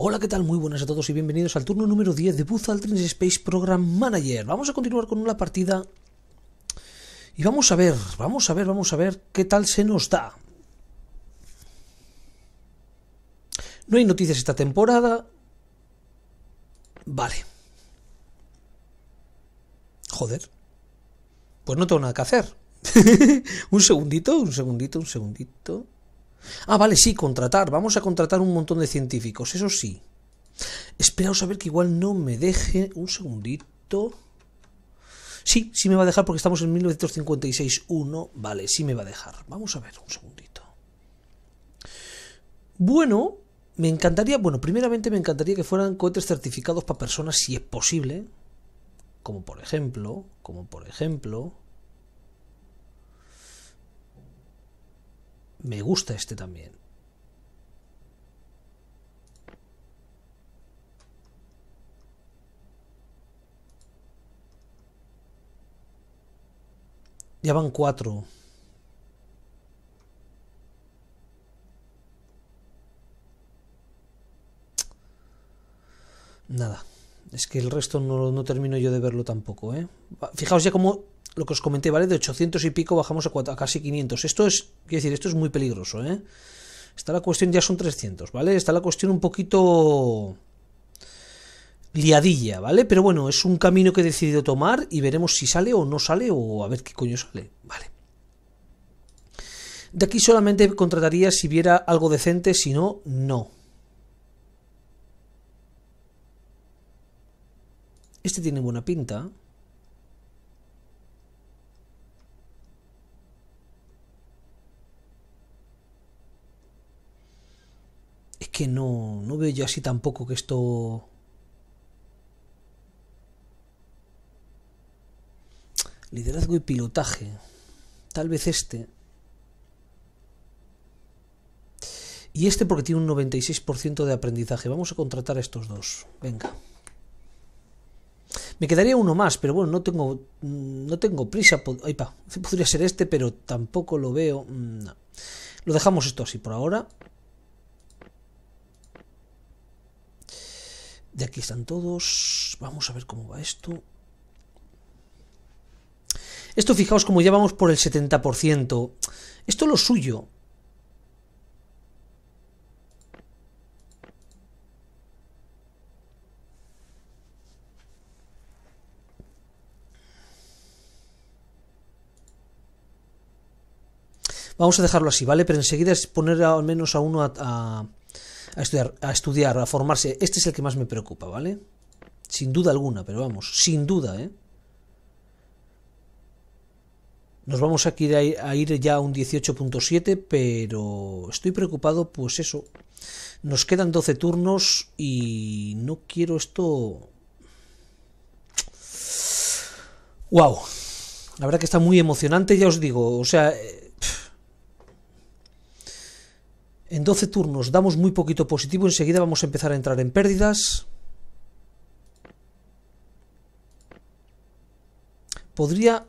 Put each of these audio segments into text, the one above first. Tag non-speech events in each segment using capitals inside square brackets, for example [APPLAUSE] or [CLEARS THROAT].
Hola, ¿qué tal? Muy buenas a todos y bienvenidos al turno número 10 de Buzz Aldrin's Space Program Manager. Vamos a continuar con una partida y vamos a ver, vamos a ver, vamos a ver qué tal se nos da. No hay noticias esta temporada. Vale. Joder. Pues no tengo nada que hacer. [LAUGHS] un segundito, un segundito, un segundito. Ah, vale, sí, contratar. Vamos a contratar un montón de científicos, eso sí. Esperaos a ver que igual no me deje... Un segundito... Sí, sí me va a dejar porque estamos en 1956-1. Vale, sí me va a dejar. Vamos a ver un segundito. Bueno, me encantaría... Bueno, primeramente me encantaría que fueran cohetes certificados para personas si es posible. Como por ejemplo... Como por ejemplo... Me gusta este también. Ya van cuatro. Nada. Es que el resto no, termino yo de verlo tampoco, ¿eh? Fijaos ya cómo lo que os comenté, ¿vale? De 800 y pico bajamos a, casi 500. Esto es, quiero decir, esto es muy peligroso, ¿eh? Está la cuestión, ya son 300, ¿vale? Está la cuestión un poquito liadilla, ¿vale? Pero bueno, es un camino que he decidido tomar y veremos si sale o no sale o a ver qué coño sale, ¿vale? De aquí solamente contrataría si viera algo decente, si no, no. Este tiene buena pinta. que no, no veo yo así tampoco que esto... Liderazgo y pilotaje. Tal vez este. Y este porque tiene un 96% de aprendizaje. Vamos a contratar a estos dos. Venga. Me quedaría uno más, pero bueno, no tengo, mm, no tengo prisa. podría ser este, pero tampoco lo veo. Mm, lo dejamos esto así por ahora. De aquí están todos. Vamos a ver cómo va esto. Esto fijaos como ya vamos por el 70%. Esto es lo suyo. Vamos a dejarlo así, ¿vale? Pero enseguida es poner al menos a uno a, a, a estudiar, a formarse. Este es el que más me preocupa, ¿vale? Sin duda alguna, pero vamos, sin duda, ¿eh? Nos vamos a ir, a ir ya a un 18.7, pero estoy preocupado, pues eso. Nos quedan 12 turnos y no quiero esto... ¡Wow! La verdad que está muy emocionante, ya os digo. O sea, eh, en 12 turnos damos muy poquito positivo, enseguida vamos a empezar a entrar en pérdidas. Podría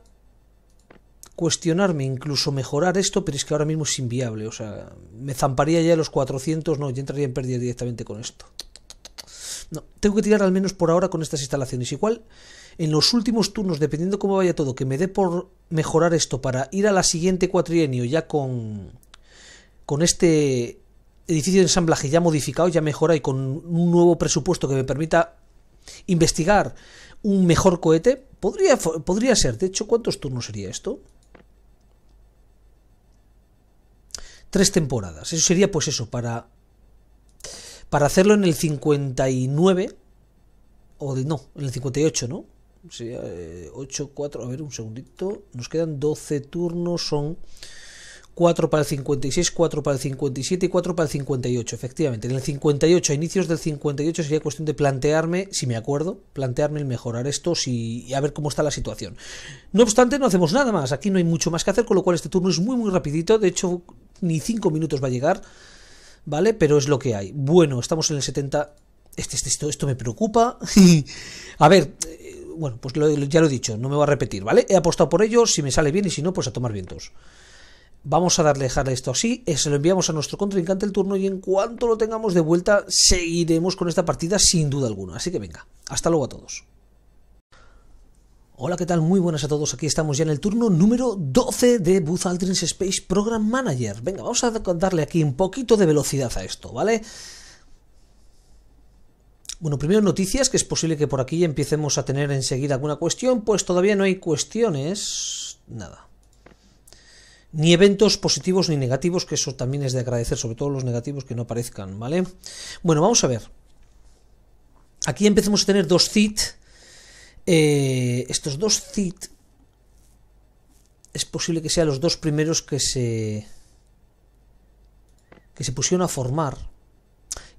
cuestionarme, incluso mejorar esto, pero es que ahora mismo es inviable. O sea, me zamparía ya los 400, no, yo entraría en pérdida directamente con esto. No, tengo que tirar al menos por ahora con estas instalaciones. Igual, en los últimos turnos, dependiendo cómo vaya todo, que me dé por mejorar esto para ir a la siguiente cuatrienio ya con con este edificio de ensamblaje ya modificado, ya mejorado y con un nuevo presupuesto que me permita investigar un mejor cohete, podría, podría ser. De hecho, ¿cuántos turnos sería esto? Tres temporadas. Eso sería, pues eso, para, para hacerlo en el 59, o no, en el 58, ¿no? Sería, 8, eh, 4, a ver, un segundito. Nos quedan 12 turnos, son 4 para el 56, 4 para el 57 y 4 para el 58, efectivamente. En el 58, a inicios del 58, sería cuestión de plantearme, si me acuerdo, plantearme el mejorar esto y a ver cómo está la situación. No obstante, no hacemos nada más, aquí no hay mucho más que hacer, con lo cual este turno es muy muy rapidito, de hecho ni 5 minutos va a llegar, ¿vale? Pero es lo que hay. Bueno, estamos en el 70... Este, este, esto, esto me preocupa. [LAUGHS] a ver, eh, bueno, pues ya lo he dicho, no me voy a repetir, ¿vale? He apostado por ello, si me sale bien y si no, pues a tomar vientos. Vamos a darle dejarle esto así, eh, se lo enviamos a nuestro contrincante el turno y en cuanto lo tengamos de vuelta seguiremos con esta partida sin duda alguna. Así que venga, hasta luego a todos. Hola, ¿qué tal? Muy buenas a todos. Aquí estamos ya en el turno número 12 de Booth Aldrin's Space Program Manager. Venga, vamos a darle aquí un poquito de velocidad a esto, ¿vale? Bueno, primero noticias, que es posible que por aquí empecemos a tener enseguida alguna cuestión, pues todavía no hay cuestiones. Nada ni eventos positivos ni negativos, que eso también es de agradecer, sobre todo los negativos que no aparezcan, ¿vale? Bueno, vamos a ver. Aquí empecemos a tener dos CIT. Eh, estos dos CIT es posible que sean los dos primeros que se que se pusieron a formar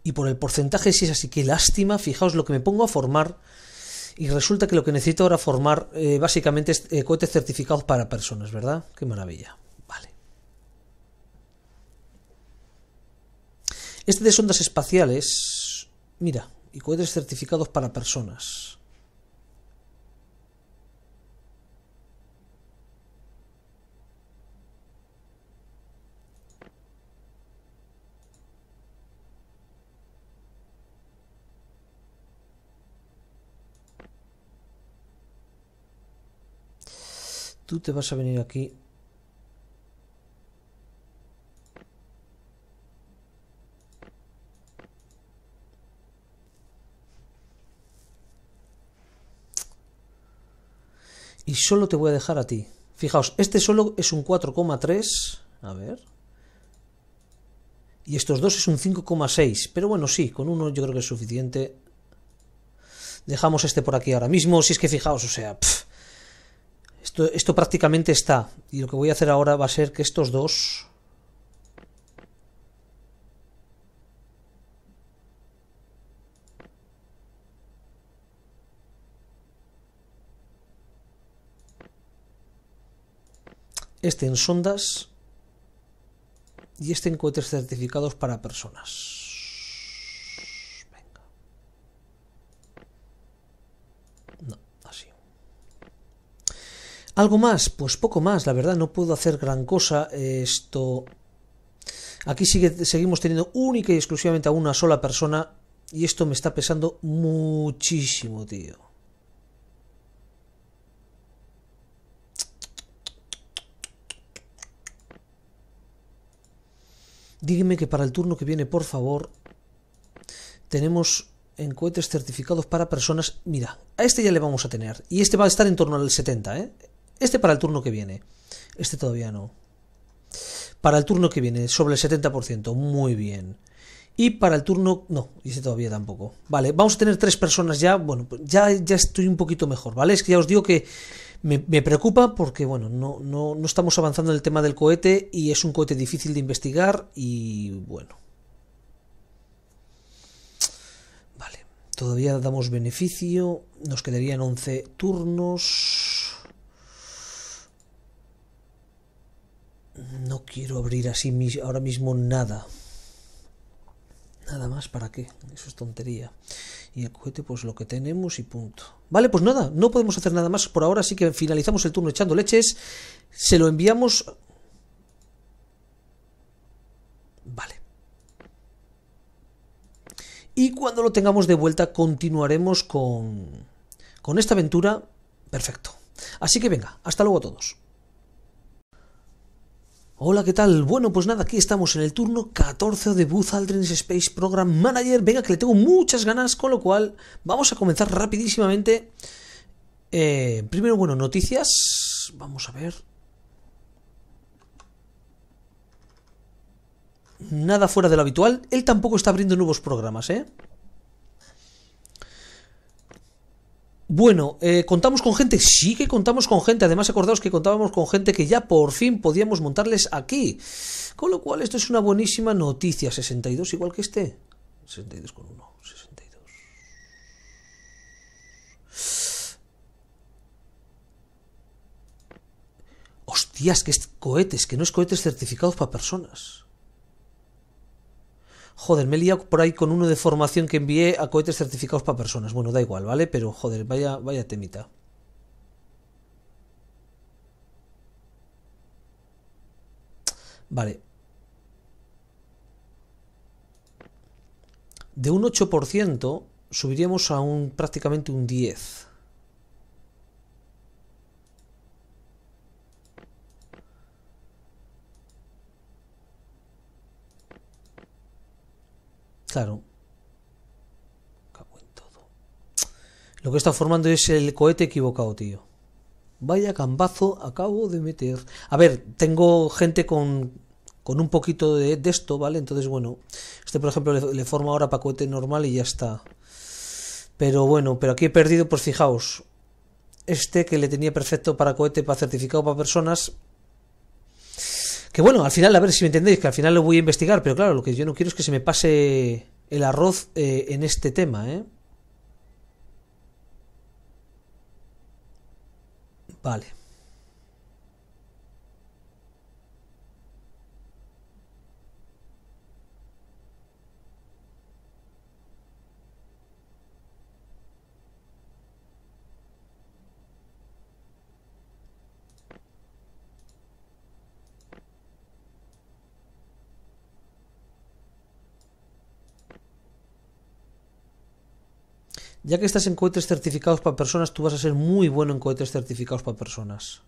y por el porcentaje si es así que lástima fijaos lo que me pongo a formar y resulta que lo que necesito ahora formar eh, básicamente es eh, cohetes certificados para personas verdad qué maravilla Este de sondas espaciales, mira, y cohetes certificados para personas. Tú te vas a venir aquí y solo te voy a dejar a ti. Fijaos, este solo es un 4,3. A ver. Y estos dos es un 5,6. Pero bueno, sí, con uno yo creo que es suficiente. Dejamos este por aquí ahora mismo. Si es que fijaos, o sea... esto, esto prácticamente está. Y lo que voy a hacer ahora va a ser que estos dos... este en sondas y este en cohetes certificados para personas. No, así. ¿Algo más? Pues poco más, la verdad, no puedo hacer gran cosa. Esto... Aquí sigue, seguimos teniendo única y exclusivamente a una sola persona y esto me está pesando muchísimo, tío. Dígame que para el turno que viene, por favor, tenemos en certificados para personas. Mira, a este ya le vamos a tener. Y este va a estar en torno al 70, ¿eh? Este para el turno que viene. Este todavía no. Para el turno que viene, sobre el 70%. Muy bien. Y para el turno, no, dice este todavía tampoco. Vale, vamos a tener tres personas ya. Bueno, pues ya, ya estoy un poquito mejor, ¿vale? Es que ya os digo que me, preocupa porque, bueno, no, no estamos avanzando en el tema del cohete y es un cohete difícil de investigar y, bueno. Vale, todavía damos beneficio, nos quedarían 11 turnos. No quiero abrir así ahora mismo nada. Nada más, ¿para qué? Eso es tontería. Y el pues lo que tenemos y punto. Vale, pues nada, no podemos hacer nada más por ahora, así que finalizamos el turno echando leches. Se lo enviamos... Vale. Y cuando lo tengamos de vuelta, continuaremos con, con esta aventura. Perfecto. Así que venga, hasta luego a todos. Hola, ¿qué tal? Bueno, pues nada, aquí estamos en el turno 14 de Booth Aldrin's Space Program Manager. Venga, que le tengo muchas ganas, con lo cual vamos a comenzar rapidísimamente. Eh, primero, bueno, noticias. Vamos a ver. Nada fuera de lo habitual. Él tampoco está abriendo nuevos programas, ¿eh? Bueno, eh, contamos con gente, sí que contamos con gente, además acordaos que contábamos con gente que ya por fin podíamos montarles aquí. Con lo cual esto es una buenísima noticia, 62 igual que este. 62 con 1, 62. Hostias, que es cohetes, que no es cohetes certificados para personas. Joder, me he liado por ahí con uno de formación que envié a cohetes certificados para personas. Bueno, da igual, ¿vale? Pero joder, vaya, vaya temita. Vale. De un 8% subiríamos a un prácticamente un 10%. Claro. en todo. Lo que está formando es el cohete equivocado, tío. Vaya cambazo acabo de meter. A ver, tengo gente con, con un poquito de, esto, ¿vale? Entonces, bueno, este por ejemplo le, le forma ahora para cohete normal y ya está. Pero bueno, pero aquí he perdido, pues fijaos, este que le tenía perfecto para cohete, para certificado para personas, que bueno, al final, a ver si me entendéis, que al final lo voy a investigar, pero claro, lo que yo no quiero es que se me pase el arroz eh, en este tema, ¿eh? Vale. Ya que estás en cohetes certificados para personas, tú vas a ser muy bueno en cohetes certificados para personas.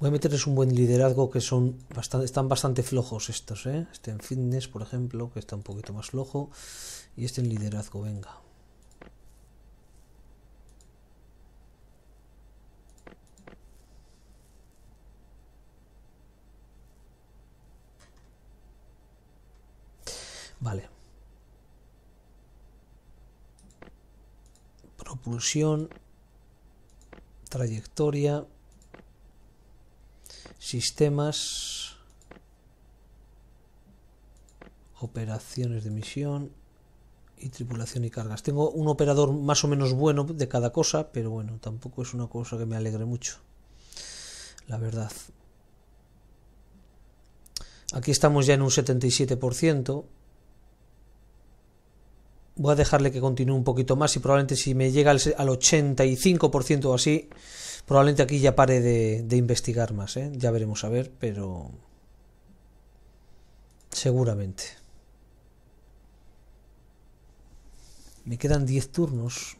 Voy a meterles un buen liderazgo que son bastante, están bastante flojos estos, ¿eh? Este en fitness, por ejemplo, que está un poquito más flojo. Y este en liderazgo, venga. Vale. Propulsión. Trayectoria sistemas, operaciones de misión y tripulación y cargas. Tengo un operador más o menos bueno de cada cosa, pero bueno, tampoco es una cosa que me alegre mucho, la verdad. Aquí estamos ya en un 77% voy a dejarle que continúe un poquito más y probablemente si me llega al, 85% o así, probablemente aquí ya pare de, de investigar más, ¿eh? ya veremos a ver, pero seguramente. Me quedan 10 turnos.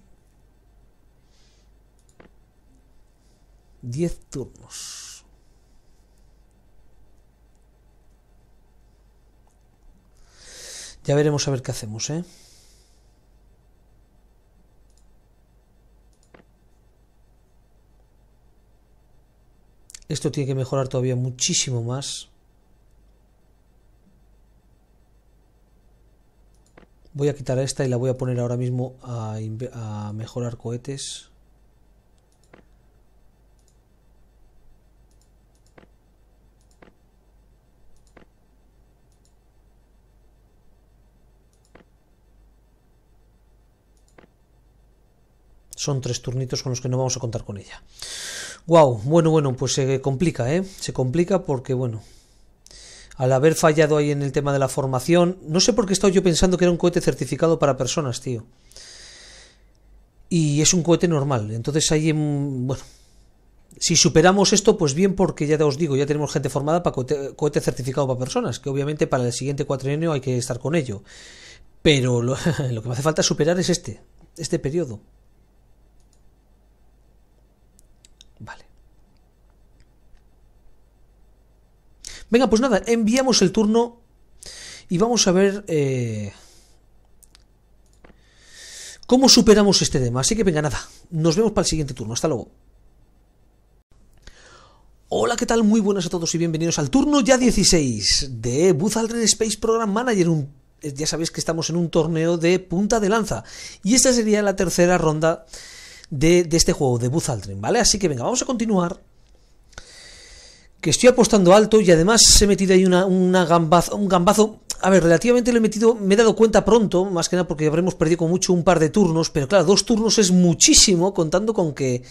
10 turnos. Ya veremos a ver qué hacemos, ¿eh? Esto tiene que mejorar todavía muchísimo más. Voy a quitar esta y la voy a poner ahora mismo a, a mejorar cohetes. Son tres turnitos con los que no vamos a contar con ella. Wow, bueno, bueno, pues se complica, ¿eh? Se complica porque, bueno, al haber fallado ahí en el tema de la formación, no sé por qué he yo pensando que era un cohete certificado para personas, tío. Y es un cohete normal, entonces ahí, bueno, si superamos esto, pues bien, porque ya os digo, ya tenemos gente formada para cohete, certificado para personas, que obviamente para el siguiente cuatrienio hay que estar con ello. Pero lo, [LAUGHS] lo que me hace falta superar es este, este periodo. Venga, pues nada, enviamos el turno y vamos a ver eh, cómo superamos este tema. Así que venga, nada, nos vemos para el siguiente turno. Hasta luego. Hola, ¿qué tal? Muy buenas a todos y bienvenidos al turno ya 16 de Buzz Aldrin Space Program Manager, eh, ya sabéis que estamos en un torneo de punta de lanza. Y esta sería la tercera ronda de, de este juego, de Buzz Aldrin, ¿vale? Así que venga, vamos a continuar que estoy apostando alto y además he metido ahí una, gambazo, un gambazo. A ver, relativamente lo he metido, me he dado cuenta pronto, más que nada porque habremos perdido con mucho un par de turnos, pero claro, dos turnos es muchísimo contando con que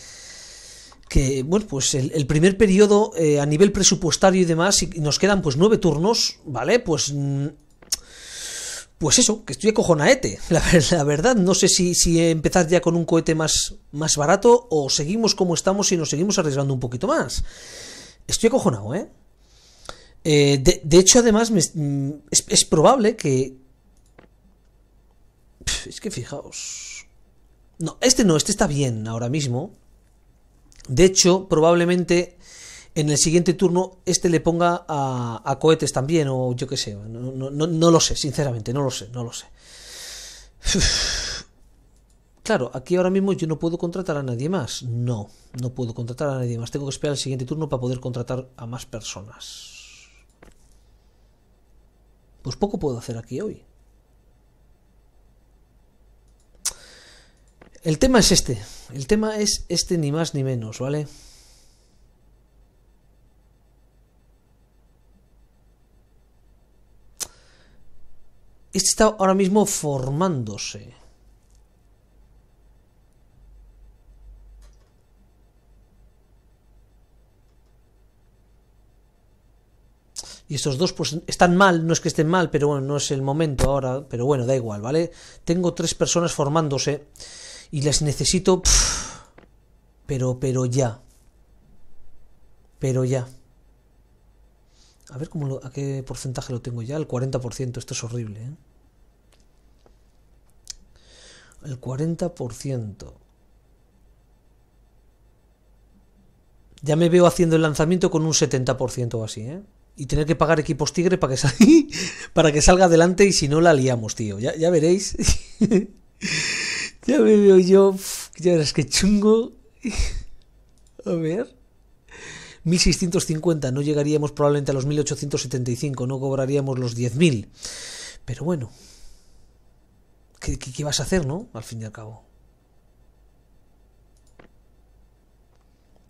que bueno pues el, primer periodo eh, a nivel presupuestario y demás y, nos quedan pues nueve turnos vale pues mm, pues eso que estoy acojonaete [LAUGHS] la, la verdad no sé si, si empezar ya con un cohete más más barato o seguimos como estamos y nos seguimos arriesgando un poquito más Estoy acojonado, ¿eh? eh de, hecho, además, mm, es, probable que... Es que fijaos... No, este no, este está bien ahora mismo. De hecho, probablemente en el siguiente turno este le ponga a, cohetes también, o yo qué sé. No, lo sé, sinceramente, no lo sé, no lo sé. Claro, aquí ahora mismo yo no puedo contratar a nadie más. No, no puedo contratar a nadie más. Tengo que esperar el siguiente turno para poder contratar a más personas. Pues poco puedo hacer aquí hoy. El tema es este. El tema es este ni más ni menos, ¿vale? Este está ahora mismo formándose. Y estos dos pues están mal, no es que estén mal, pero bueno, no es el momento ahora, pero bueno, da igual, ¿vale? Tengo tres personas formándose y las necesito, pero, pero ya. Pero ya. A ver cómo lo, a qué porcentaje lo tengo ya, el 40%, esto es horrible, ¿eh? El 40%. Ya me veo haciendo el lanzamiento con un 70% o así, ¿eh? y tener que pagar equipos Tigre para que, [LAUGHS] para que salga adelante y si no la liamos, tío. Ya, veréis. [LAUGHS] ya me veo yo. Ya verás que chungo. [LAUGHS] a ver. 1650, no llegaríamos probablemente a los 1875, no cobraríamos los 10.000. Pero bueno, qué vas a hacer, no? Al fin y al cabo.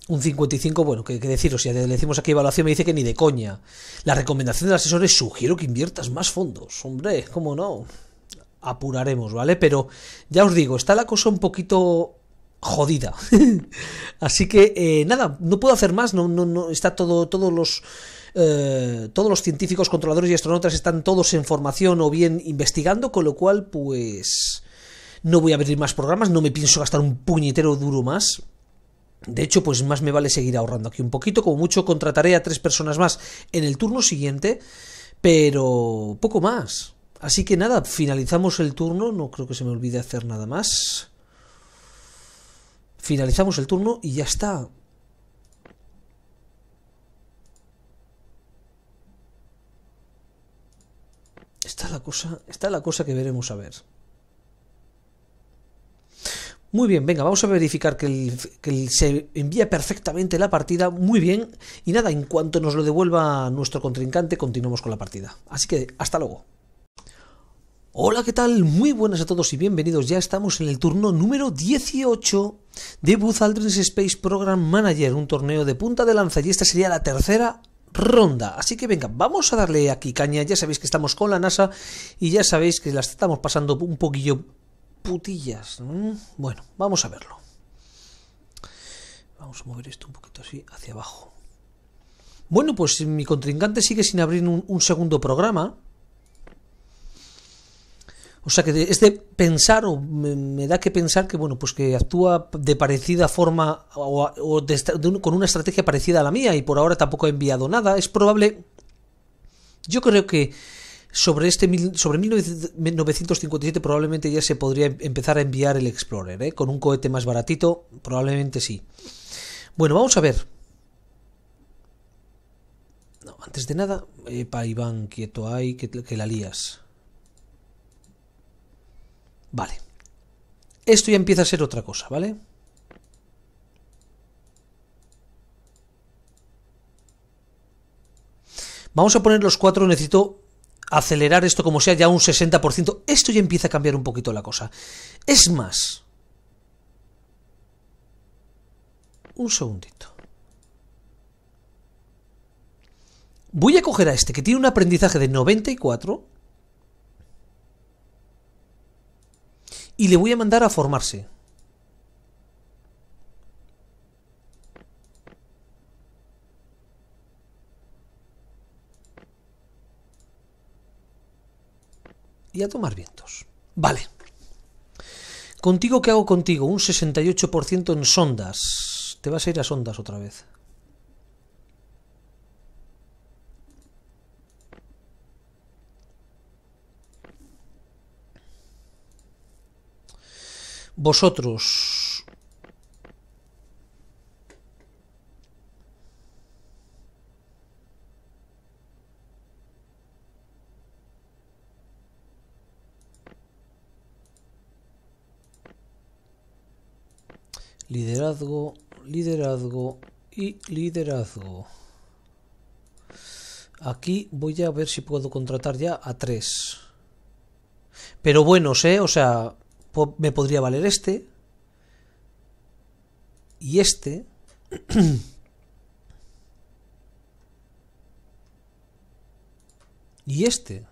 un 55, bueno, ¿qué, deciros? Si le decimos aquí evaluación, me dice que ni de coña. La recomendación del asesor es sugiero que inviertas más fondos. Hombre, ¿cómo no? Apuraremos, ¿vale? Pero ya os digo, está la cosa un poquito jodida. [LAUGHS] Así que eh, nada, no puedo hacer más, no, no, no, está todo, todos los... Eh, todos los científicos, controladores y astronautas están todos en formación o bien investigando, con lo cual, pues no voy a abrir más programas, no me pienso gastar un puñetero duro más, de hecho, pues más me vale seguir ahorrando aquí un poquito, como mucho contrataré a tres personas más en el turno siguiente, pero poco más. Así que nada, finalizamos el turno, no creo que se me olvide hacer nada más. Finalizamos el turno y ya está. Está la cosa, está la cosa que veremos a ver. Muy bien, venga, vamos a verificar que, se envía perfectamente la partida. Muy bien. Y nada, en cuanto nos lo devuelva nuestro contrincante, continuamos con la partida. Así que, hasta luego. Hola, ¿qué tal? Muy buenas a todos y bienvenidos. Ya estamos en el turno número 18 de Buzz Aldrin's Space Program Manager, un torneo de punta de lanza. Y esta sería la tercera ronda. Así que venga, vamos a darle aquí caña. Ya sabéis que estamos con la NASA y ya sabéis que la estamos pasando un poquillo putillas. Bueno, vamos a verlo. Vamos a mover esto un poquito así hacia abajo. Bueno, pues mi contrincante sigue sin abrir un, segundo programa. O sea que es de pensar, o me, da que pensar que, bueno, pues que actúa de parecida forma o, con una estrategia parecida a la mía y por ahora tampoco ha enviado nada. Es probable, yo creo que sobre, este, sobre 1957 probablemente ya se podría em, empezar a enviar el Explorer, ¿eh? con un cohete más baratito, probablemente sí. Bueno, vamos a ver. No, antes de nada, epa, Iván, quieto ahí, que, que la lías. Vale. Esto ya empieza a ser otra cosa, ¿vale? Vamos a poner los cuatro, necesito acelerar esto como sea ya un 60%, esto ya empieza a cambiar un poquito la cosa. Es más, un segundito. Voy a coger a este que tiene un aprendizaje de 94 y le voy a mandar a formarse. y a tomar vientos. Vale. Contigo, ¿qué hago contigo? Un 68% en sondas. Te vas a ir a sondas otra vez. Vosotros, Liderazgo, liderazgo y liderazgo. Aquí voy a ver si puedo contratar ya a tres. Pero bueno, sé, ¿eh? O sea, me podría valer este. Y este. [CLEARS THROAT] y este.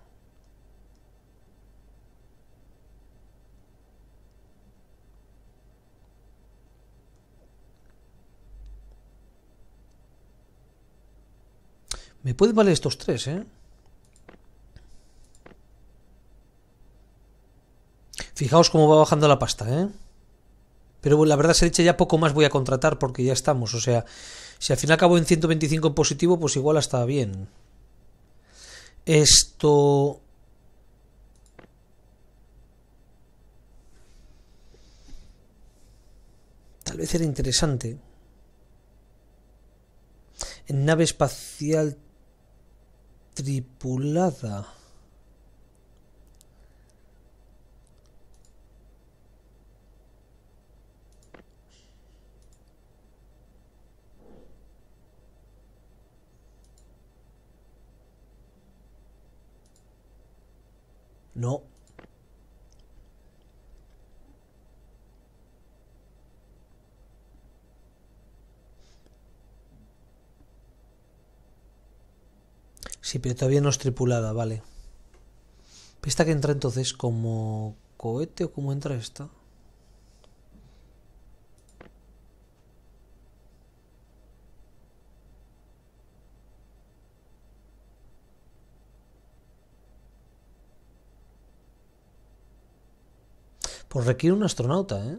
Me pueden valer estos tres, ¿eh? Fijaos cómo va bajando la pasta, ¿eh? Pero bueno, la verdad se que ya poco más voy a contratar porque ya estamos. O sea, si al final acabo en 125 en positivo, pues igual hasta bien. Esto... Tal vez era interesante. En nave espacial tripulada. No. Sí, pero todavía no es tripulada, vale. ¿Esta que entra entonces como cohete o cómo entra esta? Pues requiere un astronauta, ¿eh?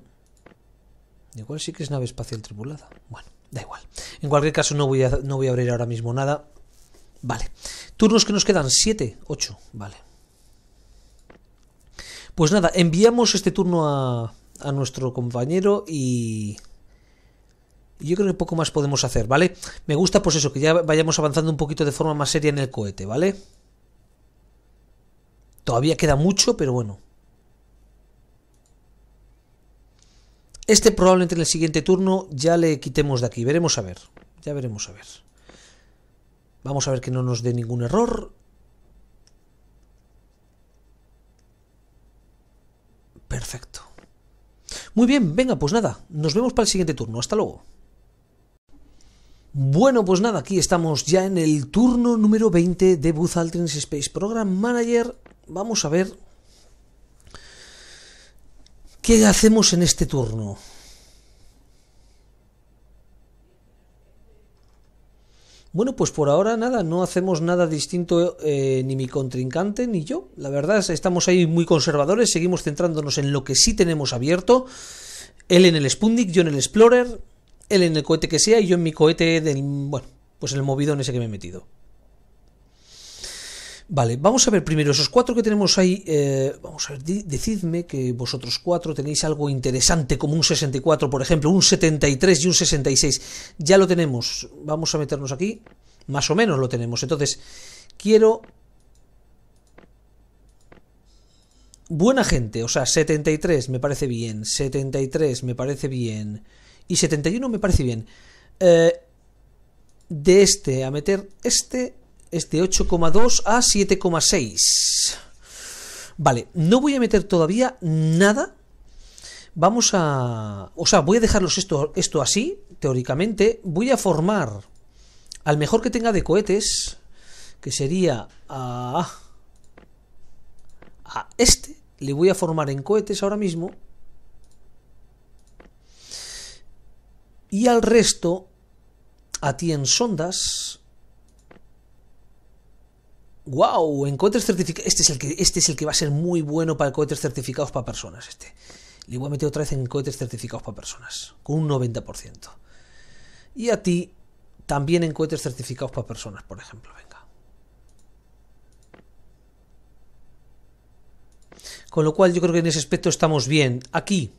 Igual sí que es nave espacial tripulada. Bueno, da igual. En cualquier caso no voy a, no voy a abrir ahora mismo nada. Vale. Turnos que nos quedan, 7, 8, vale. Pues nada, enviamos este turno a, a nuestro compañero y... Yo creo que poco más podemos hacer, ¿vale? Me gusta pues eso, que ya vayamos avanzando un poquito de forma más seria en el cohete, ¿vale? Todavía queda mucho, pero bueno. Este probablemente en el siguiente turno ya le quitemos de aquí. Veremos a ver. Ya veremos a ver. Vamos a ver que no nos dé ningún error. Perfecto. Muy bien, venga, pues nada, nos vemos para el siguiente turno. Hasta luego. Bueno, pues nada, aquí estamos ya en el turno número 20 de Buzz Alternates Space Program Manager. Vamos a ver qué hacemos en este turno. Bueno, pues por ahora nada, no hacemos nada distinto eh, ni mi contrincante ni yo. La verdad estamos ahí muy conservadores, seguimos centrándonos en lo que sí tenemos abierto. Él en el Sputnik, yo en el Explorer, él en el cohete que sea y yo en mi cohete del... bueno, pues en el en ese que me he metido. Vale, vamos a ver primero esos cuatro que tenemos ahí. Eh, vamos a ver, decidme que vosotros cuatro tenéis algo interesante como un 64, por ejemplo, un 73 y un 66. Ya lo tenemos. Vamos a meternos aquí. Más o menos lo tenemos. Entonces, quiero... Buena gente, o sea, 73 me parece bien, 73 me parece bien y 71 me parece bien. Eh, de este a meter este este 8,2 a 7,6. Vale, no voy a meter todavía nada. Vamos a... O sea, voy a dejarlos esto, esto así, teóricamente. Voy a formar al mejor que tenga de cohetes, que sería a... A este. Le voy a formar en cohetes ahora mismo. Y al resto, a ti en sondas wow, cohetes certificados. Este es el que este es el que va a ser muy bueno para cohetes certificados para personas. Este le voy a meter otra vez en cohetes certificados para personas con un 90%. Y a ti también en cohetes certificados para personas, por ejemplo, venga. Con lo cual yo creo que en ese aspecto estamos bien. Aquí,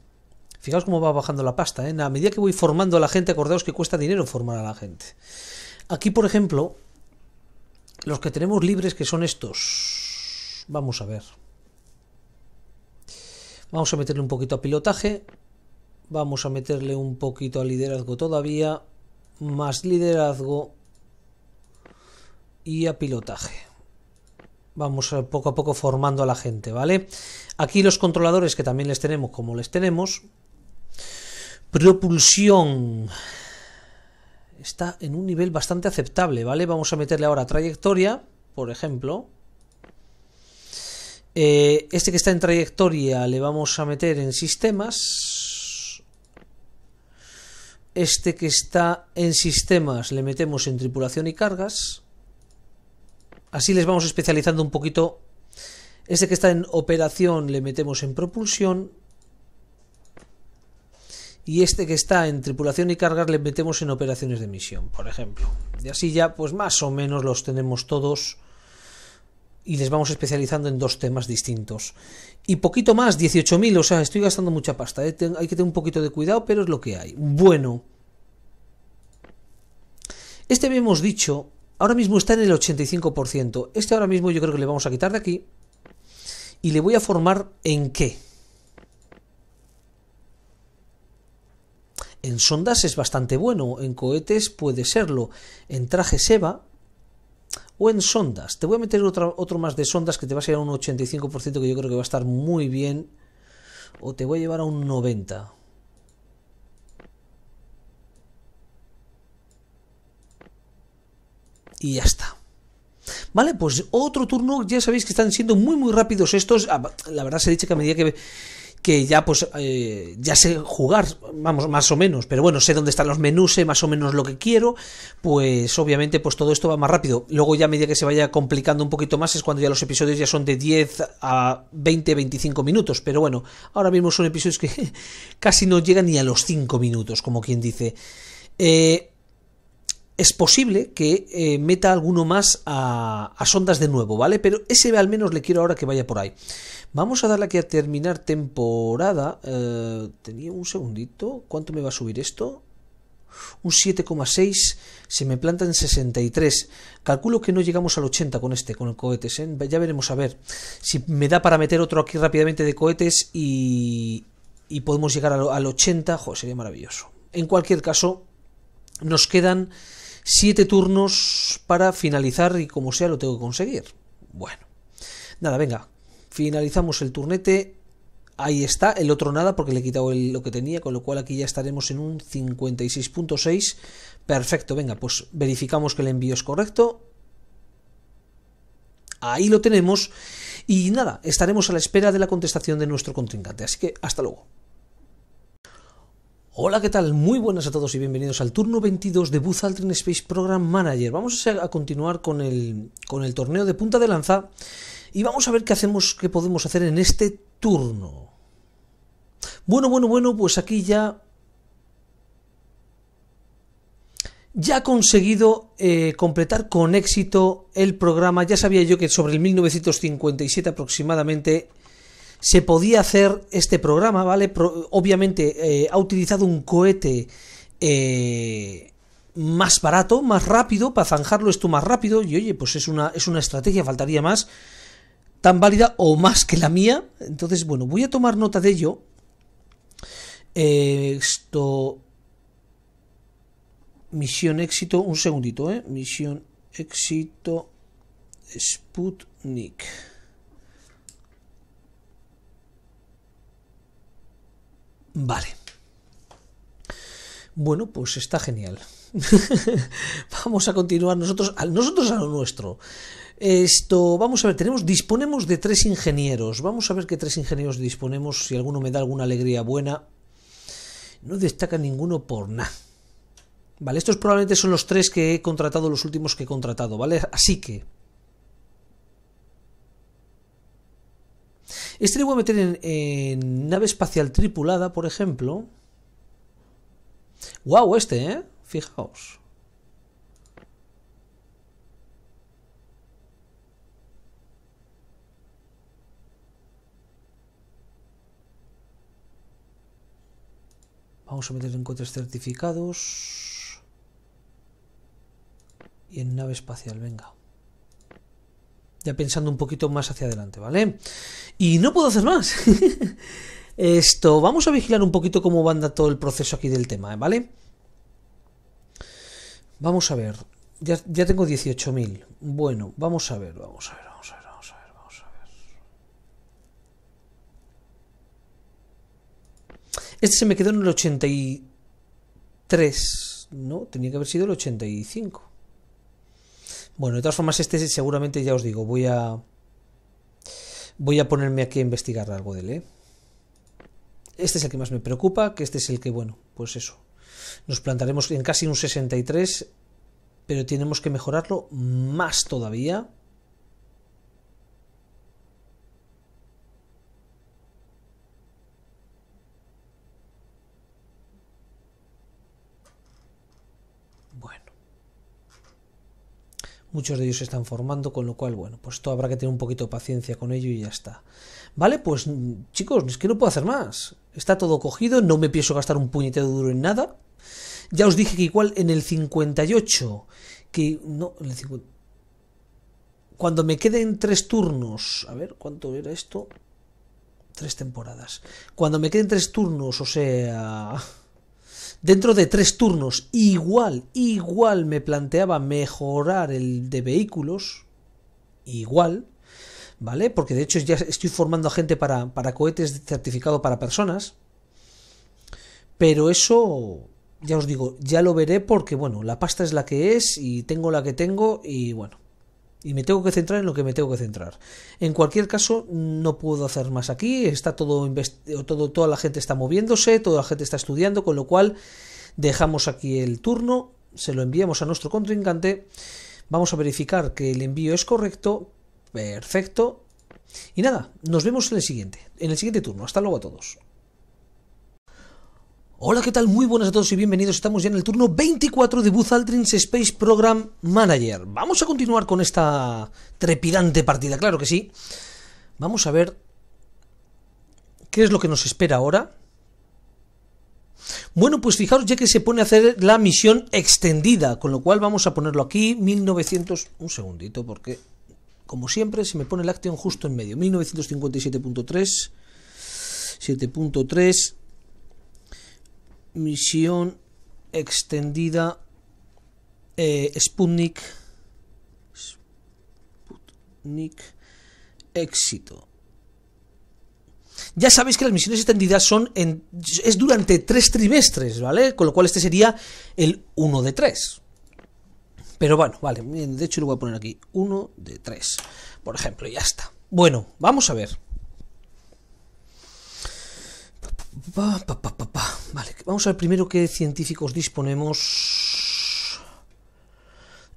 fijaos cómo va bajando la pasta. ¿eh? A medida que voy formando a la gente, acordaos que cuesta dinero formar a la gente. Aquí, por ejemplo, los que tenemos libres que son estos. Vamos a ver. Vamos a meterle un poquito a pilotaje. Vamos a meterle un poquito a liderazgo todavía. Más liderazgo. Y a pilotaje vamos poco a poco formando a la gente, ¿vale? Aquí los controladores que también les tenemos como les tenemos. Propulsión está en un nivel bastante aceptable, ¿vale? Vamos a meterle ahora trayectoria, por ejemplo. Eh, este que está en trayectoria le vamos a meter en sistemas. Este que está en sistemas le metemos en tripulación y cargas. Así les vamos especializando un poquito. Este que está en operación le metemos en propulsión y este que está en tripulación y cargar le metemos en operaciones de misión, por ejemplo. Y así ya, pues más o menos los tenemos todos y les vamos especializando en dos temas distintos. Y poquito más, 18.000, o sea, estoy gastando mucha pasta, ¿eh? hay que tener un poquito de cuidado, pero es lo que hay. Bueno, este hemos dicho, ahora mismo está en el 85%, este ahora mismo yo creo que le vamos a quitar de aquí y le voy a formar en qué. En sondas es bastante bueno, en cohetes puede serlo, en traje seva o en sondas. Te voy a meter otro, más de sondas que te va a ser a un 85% que yo creo que va a estar muy bien o te voy a llevar a un 90%. Y ya está. Vale, pues otro turno, ya sabéis que están siendo muy muy rápidos estos, ah, la verdad se ha dicho que a medida que que ya pues eh, ya sé jugar, vamos, más o menos, pero bueno, sé dónde están los menús, sé más o menos lo que quiero, pues obviamente pues todo esto va más rápido. Luego ya a medida que se vaya complicando un poquito más es cuando ya los episodios ya son de 10 a 20, 25 minutos, pero bueno, ahora mismo son episodios que [LAUGHS] casi no llegan ni a los 5 minutos, como quien dice. Eh, es posible que eh, meta alguno más a, a, sondas de nuevo, ¿vale? Pero ese al menos le quiero ahora que vaya por ahí. Vamos a darle aquí a terminar temporada. Eh, tenía un segundito. ¿Cuánto me va a subir esto? Un 7,6. Se me planta en 63. Calculo que no llegamos al 80 con este, con el cohetes. ¿eh? Ya veremos a ver si me da para meter otro aquí rápidamente de cohetes y, podemos llegar al, al 80. Joder, sería maravilloso. En cualquier caso, nos quedan 7 turnos para finalizar y como sea lo tengo que conseguir. Bueno. Nada, venga, finalizamos el turnete. Ahí está, el otro nada porque le he quitado lo que tenía, con lo cual aquí ya estaremos en un 56.6. Perfecto, venga, pues verificamos que el envío es correcto. Ahí lo tenemos. Y nada, estaremos a la espera de la contestación de nuestro contrincante. Así que hasta luego. Hola, ¿qué tal? Muy buenas a todos y bienvenidos al turno 22 de Buzz Aldrin Space Program Manager. Vamos a continuar con el, con el torneo de punta de lanza y vamos a ver qué hacemos, qué podemos hacer en este turno. Bueno, bueno, bueno, pues aquí ya... Ya ha conseguido eh, completar con éxito el programa. Ya sabía yo que sobre el 1957 aproximadamente se podía hacer este programa, ¿vale? obviamente eh, ha utilizado un cohete eh, más barato, más rápido, para zanjarlo esto más rápido, y oye, pues es una, es una estrategia, faltaría más, tan válida o más que la mía. Entonces, bueno, voy a tomar nota de ello. Eh, esto. Misión éxito. Un segundito, ¿eh? Misión éxito. Sputnik. Vale. Bueno, pues está genial. [LAUGHS] Vamos a continuar nosotros, nosotros a lo nuestro. Esto, vamos a ver, tenemos, disponemos de tres ingenieros. Vamos a ver qué tres ingenieros disponemos, si alguno me da alguna alegría buena. No destaca ninguno por nada. Vale, estos probablemente son los tres que he contratado, los últimos que he contratado, ¿vale? Así que... Este le voy a meter en, nave espacial tripulada, por ejemplo. ¡Wow! Este, ¿eh? Fijaos. Vamos a meter coches certificados. Y en nave espacial, venga. Ya pensando un poquito más hacia adelante, ¿vale? Y no puedo hacer más. [LAUGHS] Esto, vamos a vigilar un poquito cómo va todo el proceso aquí del tema, ¿eh? ¿vale? Vamos a ver. Ya, ya tengo 18.000. Bueno, vamos a ver, vamos a ver. Este se me quedó en el 83, ¿no? Tenía que haber sido el 85. Bueno, de todas formas, este seguramente ya os digo, voy a. Voy a ponerme aquí a investigar algo de él, ¿eh? Este es el que más me preocupa, que este es el que, bueno, pues eso. Nos plantaremos en casi un 63, pero tenemos que mejorarlo más todavía. Muchos de ellos se están formando, con lo cual, bueno, pues todo habrá que tener un poquito de paciencia con ello y ya está. Vale, pues mm, chicos, es que no puedo hacer más. Está todo cogido, no me pienso gastar un puñetero duro en nada. Ya os dije que igual en el 58, que no, en el 58... cuando me queden tres turnos, a ver, ¿cuánto era esto? Tres temporadas. Cuando me queden tres turnos, o sea... Dentro de tres turnos, igual, igual me planteaba mejorar el de vehículos, igual, ¿vale? Porque de hecho ya estoy formando a gente para, para cohetes certificado para personas, pero eso, ya os digo, ya lo veré porque, bueno, la pasta es la que es y tengo la que tengo y, bueno, y me tengo que centrar en lo que me tengo que centrar. En cualquier caso, no puedo hacer más aquí, está todo, todo toda la gente está moviéndose, toda la gente está estudiando, con lo cual dejamos aquí el turno, se lo enviamos a nuestro contrincante, vamos a verificar que el envío es correcto, perfecto. Y nada, nos vemos en el siguiente, en el siguiente turno. Hasta luego a todos. Hola, ¿qué tal? Muy buenas a todos y bienvenidos. Estamos ya en el turno 24 de Buzz Aldrin's Space Program Manager. Vamos a continuar con esta trepidante partida, claro que sí. Vamos a ver qué es lo que nos espera ahora. Bueno, pues fijaros ya que se pone a hacer la misión extendida, con lo cual vamos a ponerlo aquí, 1900... Un segundito, porque como siempre se me pone el action justo en medio. 1957.3, 7.3 misión extendida eh, Sputnik Sputnik éxito ya sabéis que las misiones extendidas son en, es durante tres trimestres, ¿vale? Con lo cual este sería el 1 de 3. Pero bueno, vale, de hecho lo voy a poner aquí, 1 de 3, por ejemplo, ya está. Bueno, vamos a ver vale, vamos a ver primero qué científicos disponemos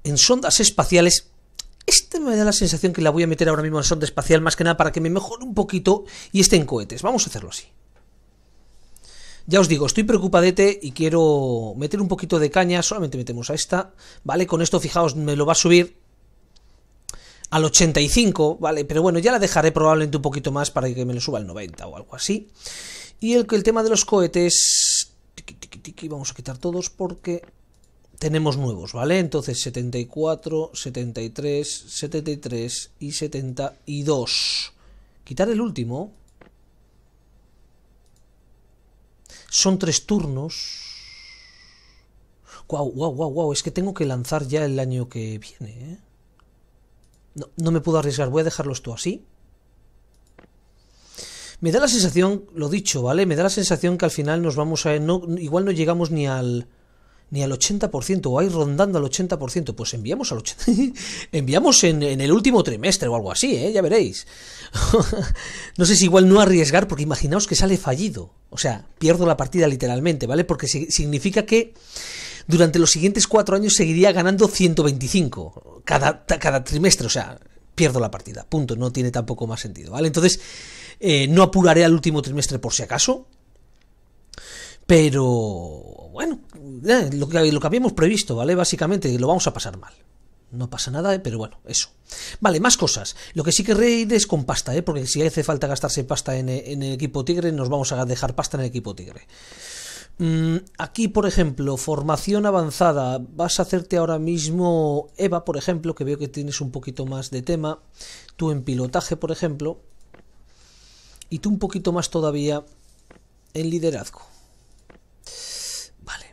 en sondas espaciales. Esta me da la sensación que la voy a meter ahora mismo en sonda espacial, más que nada para que me mejore un poquito y esté en cohetes. Vamos a hacerlo así. Ya os digo, estoy preocupadete y quiero meter un poquito de caña. Solamente metemos a esta. Vale, con esto, fijaos, me lo va a subir al 85, ¿vale? Pero bueno, ya la dejaré probablemente un poquito más para que me lo suba al 90 o algo así. Y el, el tema de los cohetes... vamos a quitar todos porque tenemos nuevos, ¿vale? Entonces 74, 73, 73 y 72. Quitar el último. Son tres turnos. Guau, guau, guau, guau. Es que tengo que lanzar ya el año que viene, ¿eh? No, no me puedo arriesgar. Voy a dejarlo esto así. Me da la sensación, lo dicho, ¿vale? Me da la sensación que al final nos vamos a... igual no llegamos ni al ni al 80% o ahí rondando al 80%, pues enviamos al 80%, [LAUGHS] enviamos en, el último trimestre o algo así, ¿eh? ya veréis. [LAUGHS] no sé si igual no arriesgar porque imaginaos que sale fallido, o sea, pierdo la partida literalmente, ¿vale? Porque significa que durante los siguientes cuatro años seguiría ganando 125 cada, cada trimestre, o sea, pierdo la partida, punto, no tiene tampoco más sentido, ¿vale? Entonces... Eh, no apuraré al último trimestre por si acaso. Pero, bueno, lo, que, lo que habíamos previsto, ¿vale? Básicamente lo vamos a pasar mal. No pasa nada, eh, pero bueno, eso. Vale, más cosas. Lo que sí querré ir es con pasta, ¿eh? Porque si hace falta gastarse pasta en, el equipo tigre, nos vamos a dejar pasta en el equipo tigre. Mm, aquí, por ejemplo, formación avanzada. Vas a hacerte ahora mismo Eva, por ejemplo, que veo que tienes un poquito más de tema. Tú en pilotaje, por ejemplo y tú un poquito más todavía en liderazgo. Vale.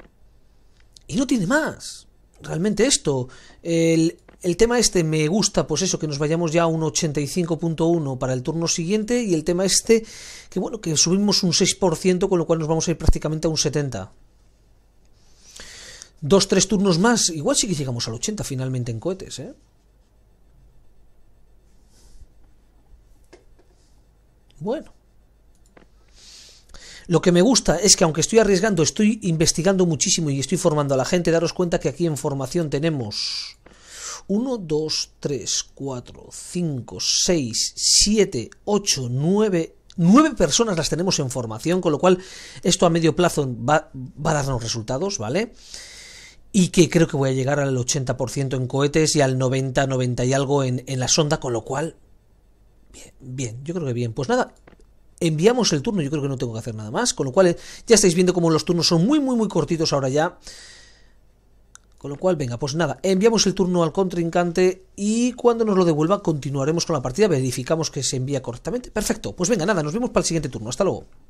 Y no tiene más. Realmente esto. El, tema este me gusta, pues eso, que nos vayamos ya a un 85.1 para el turno siguiente y el tema este, que bueno, que subimos un 6%, con lo cual nos vamos a ir prácticamente a un 70. Dos, tres turnos más, igual sí que llegamos al 80 finalmente en cohetes, ¿eh? Bueno. Lo que me gusta es que aunque estoy arriesgando, estoy investigando muchísimo y estoy formando a la gente. Daros cuenta que aquí en formación tenemos 1, 2, 3, 4, 5, 6, 7, 8, 9, 9 personas las tenemos en formación, con lo cual esto a medio plazo va, a darnos resultados, ¿vale? Y que creo que voy a llegar al 80% en cohetes y al 90, 90 y algo en, en la sonda, con lo cual Bien, bien, yo creo que bien. Pues nada, enviamos el turno, yo creo que no tengo que hacer nada más, con lo cual eh, ya estáis viendo como los turnos son muy, muy, muy cortitos ahora ya. Con lo cual, venga, pues nada, enviamos el turno al contrincante y cuando nos lo devuelva continuaremos con la partida, verificamos que se envía correctamente. Perfecto, pues venga, nada, nos vemos para el siguiente turno, hasta luego.